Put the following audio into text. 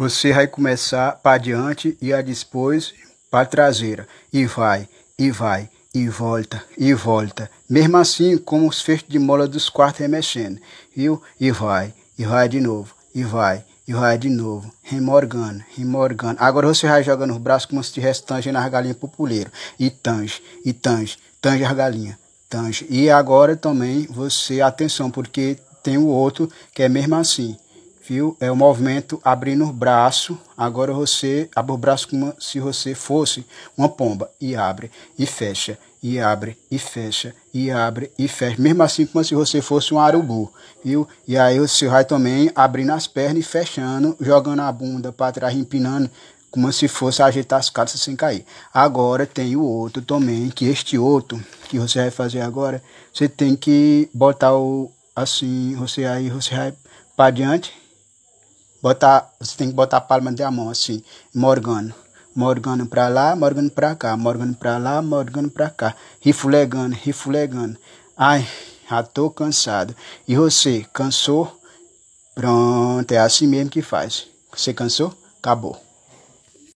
Você vai começar para diante e a depois para traseira. E vai, e vai, e volta, e volta. Mesmo assim, como os feixes de mola dos quartos remexendo. Viu? E vai, e vai de novo, e vai, e vai de novo, remorgando, remorgando. Agora você vai jogando os braços como se estivesse tangendo as galinhas pro puleiro. E tange, e tange, tange as galinhas, tange. E agora também você, atenção, porque tem o outro que é mesmo assim viu? É o movimento abrindo o braço. Agora você abre o braço como se você fosse uma pomba e abre e fecha e abre e fecha e abre e fecha, mesmo assim como se você fosse um arubu, viu? E aí você vai também abrindo as pernas e fechando, jogando a bunda para trás, empinando como se fosse agitar as calças sem cair. Agora tem o outro também, que este outro que você vai fazer agora, você tem que botar o assim, você aí você vai para diante botar, você tem que botar a palma da mão assim, morgando. Morgando para lá, morgando para cá, morgando para lá, morgando para cá. Rifulegando, rifulegando. Ai, já tô cansado. E você, cansou? Pronto, é assim mesmo que faz. Você cansou? Acabou.